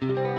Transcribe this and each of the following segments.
Thank you.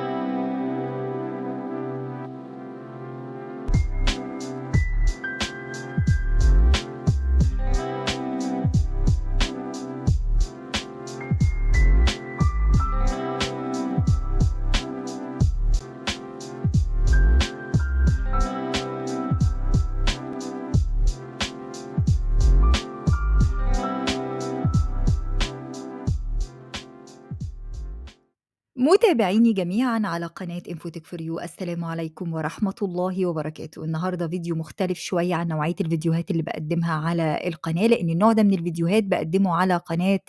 متابعيني جميعا على قناة انفوتك فور يو السلام عليكم ورحمة الله وبركاته النهاردة فيديو مختلف شوية عن نوعية الفيديوهات اللي بقدمها على القناة لأن النوع ده من الفيديوهات بقدمه على قناة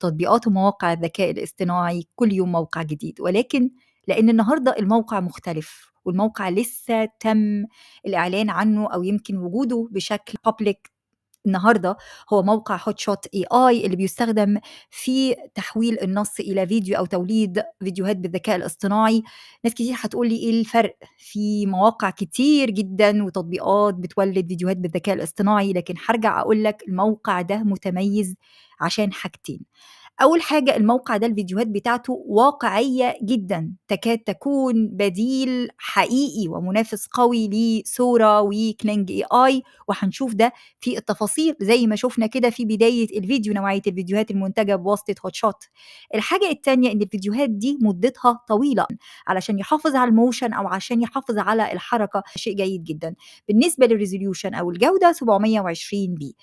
تطبيقات ومواقع الذكاء الاصطناعي كل يوم موقع جديد ولكن لأن النهاردة الموقع مختلف والموقع لسه تم الإعلان عنه أو يمكن وجوده بشكل public النهارده هو موقع هوت شوت اي اي اللي بيستخدم في تحويل النص الى فيديو او توليد فيديوهات بالذكاء الاصطناعي ناس كتير هتقول لي ايه الفرق في مواقع كتير جدا وتطبيقات بتولد فيديوهات بالذكاء الاصطناعي لكن هرجع اقول لك الموقع ده متميز عشان حاجتين اول حاجه الموقع ده الفيديوهات بتاعته واقعيه جدا تكاد تكون بديل حقيقي ومنافس قوي لسورا وكلينج اي اي وهنشوف ده في التفاصيل زي ما شفنا كده في بدايه الفيديو نوعيه الفيديوهات المنتجه بواسطه هوت شوت الحاجه التانية ان الفيديوهات دي مدتها طويله علشان يحافظ على الموشن او عشان يحافظ على الحركه شيء جيد جدا بالنسبه للريزوليوشن او الجوده 720 بي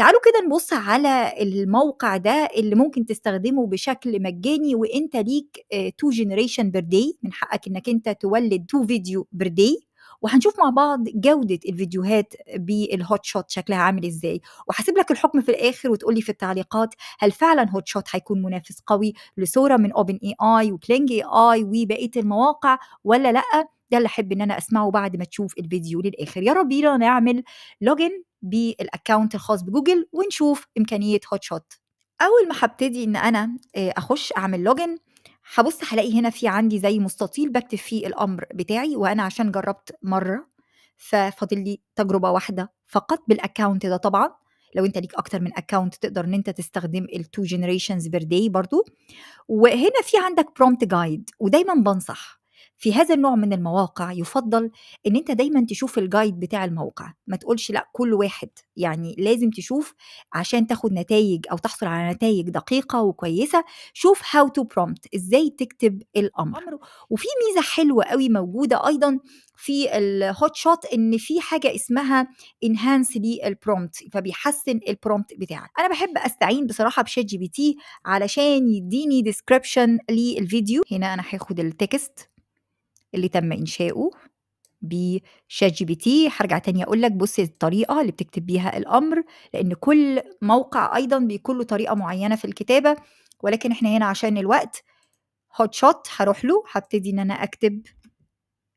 تعالوا كده نبص على الموقع ده اللي ممكن تستخدمه بشكل مجاني وانت ليك تو جنريشن بير داي من حقك انك انت تولد تو فيديو بير داي وهنشوف مع بعض جودة الفيديوهات بالهوت شوت شكلها عامل ازاي وهسيب لك الحكم في الاخر وتقول لي في التعليقات هل فعلا هوت شوت هيكون منافس قوي لسورة من اوبن اي اي وكلينج اي اي وبقية المواقع ولا لا ده اللي احب ان انا اسمعه بعد ما تشوف الفيديو للاخر يا رب نعمل لوجن بالاكونت الخاص بجوجل ونشوف امكانيه هوت شوت اول ما هبتدي ان انا آه، اخش اعمل لوجن هبص هلاقي هنا في عندي زي مستطيل بكتب فيه الامر بتاعي وانا عشان جربت مره ففاضل لي تجربه واحده فقط بالاكونت ده طبعا لو انت ليك اكتر من اكونت تقدر ان انت تستخدم التو جنريشنز بير داي برضو وهنا في عندك برومبت جايد ودايما بنصح في هذا النوع من المواقع يفضل ان انت دايما تشوف الجايد بتاع الموقع ما تقولش لا كل واحد يعني لازم تشوف عشان تاخد نتائج او تحصل على نتائج دقيقه وكويسه شوف هاو تو برومبت ازاي تكتب الامر وفي ميزه حلوه قوي موجوده ايضا في الهوت شوت ان في حاجه اسمها انهانس لي البرومبت فبيحسن البرومبت بتاعك انا بحب استعين بصراحه بشات جي بي تي علشان يديني ديسكريبشن للفيديو هنا انا هاخد التكست اللي تم إنشاؤه بشات جي بي تي هرجع تاني اقول لك بص الطريقه اللي بتكتب بيها الامر لان كل موقع ايضا بيكون له طريقه معينه في الكتابه ولكن احنا هنا عشان الوقت هوت شوت هروح له هبتدي ان انا اكتب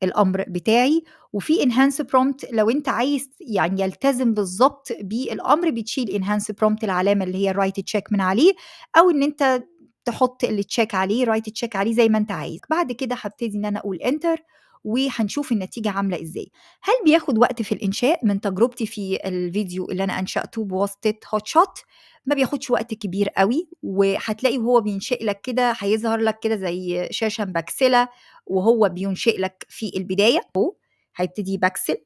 الامر بتاعي وفي انهانس برومت لو انت عايز يعني يلتزم بالظبط بالامر بتشيل انهانس برومت العلامه اللي هي الرايت تشيك من عليه او ان انت تحط التشيك عليه رايت تشيك عليه زي ما انت عايز بعد كده هبتدي ان انا اقول انتر وهنشوف النتيجة عاملة ازاي هل بياخد وقت في الإنشاء من تجربتي في الفيديو اللي أنا أنشأته بواسطة هوت شوت ما بياخدش وقت كبير قوي وهتلاقي وهو بينشئ لك كده هيظهر لك كده زي شاشة مبكسلة وهو بينشئ لك في البداية هو هيبتدي بكسل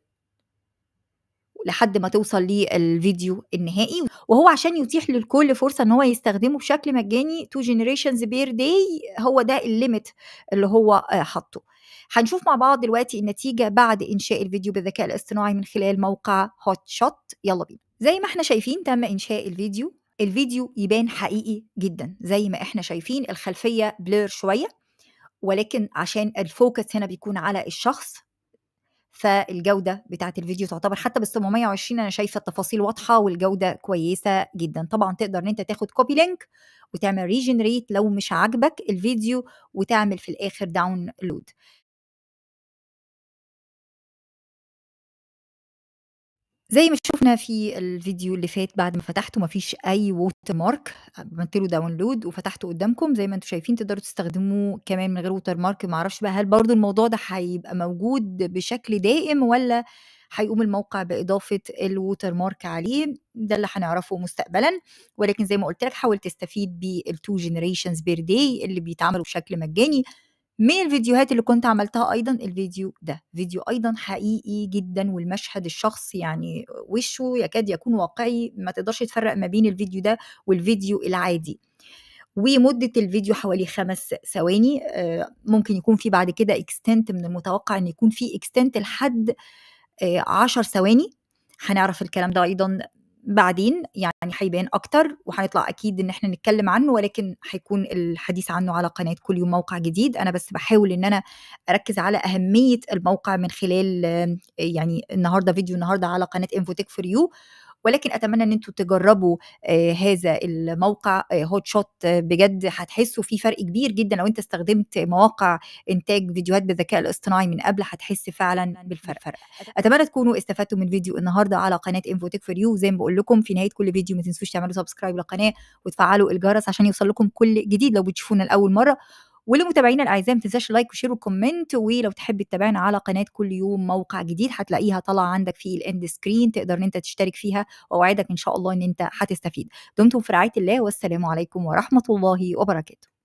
لحد ما توصل للفيديو النهائي وهو عشان يتيح للكل فرصه ان هو يستخدمه بشكل مجاني تو جنريشنز بير داي هو ده الليميت اللي هو آه، حاطه هنشوف مع بعض دلوقتي النتيجه بعد انشاء الفيديو بالذكاء الاصطناعي من خلال موقع هوت شوت يلا بينا زي ما احنا شايفين تم انشاء الفيديو الفيديو يبان حقيقي جدا زي ما احنا شايفين الخلفيه بلير شويه ولكن عشان الفوكس هنا بيكون على الشخص فالجوده بتاعه الفيديو تعتبر حتى بال 720 انا شايفه التفاصيل واضحه والجوده كويسه جدا طبعا تقدر ان انت تاخد كوبي لينك وتعمل ريجنريت لو مش عاجبك الفيديو وتعمل في الاخر داونلود زي ما شُفنا في الفيديو اللي فات بعد ما فتحته ما فيش أي مارك عملت له داونلود وفتحته قدّامكم زي ما أنتم شايفين تقدروا تستخدموه كمان من غير مارك ما أعرفش بقى هل برضو الموضوع ده هيبقى موجود بشكل دائم ولا هيقوم الموقع بإضافة مارك عليه، ده اللي هنعرفه مستقبلًا، ولكن زي ما قُلت لك حاول تستفيد بالتو جنريشنز بير دي اللي بيتعملوا بشكل مجاني. من الفيديوهات اللي كنت عملتها ايضا الفيديو ده فيديو ايضا حقيقي جدا والمشهد الشخص يعني وشه يكاد يكون واقعي ما تقدرش تفرق ما بين الفيديو ده والفيديو العادي ومدة الفيديو حوالي خمس ثواني آه، ممكن يكون في بعد كده اكستنت من المتوقع ان يكون في اكستنت لحد آه، عشر ثواني هنعرف الكلام ده ايضا بعدين يعني هيبان اكتر وهنطلع اكيد ان احنا نتكلم عنه ولكن هيكون الحديث عنه على قناه كل يوم موقع جديد انا بس بحاول ان انا اركز على اهميه الموقع من خلال يعني النهارده فيديو النهارده على قناه انفوتك فور يو ولكن اتمنى ان انتم تجربوا آه، هذا الموقع هوت آه، شوت آه، بجد هتحسوا في فرق كبير جدا لو انت استخدمت مواقع انتاج فيديوهات بالذكاء الاصطناعي من قبل هتحس فعلا بالفرق اتمنى تكونوا استفدتوا من فيديو النهارده على قناه انفوتك فور يو زي ما بقول لكم في نهايه كل فيديو ما تنسوش تعملوا سبسكرايب للقناه وتفعلوا الجرس عشان يوصل لكم كل جديد لو بتشوفونا لاول مره ولمتابعينا الاعزاء ما تنساش لايك وشير وكومنت ولو تحب تتابعنا على قناه كل يوم موقع جديد هتلاقيها طالعه عندك في الاند سكرين تقدر ان انت تشترك فيها واوعدك ان شاء الله ان انت هتستفيد دمتم في رعايه الله والسلام عليكم ورحمه الله وبركاته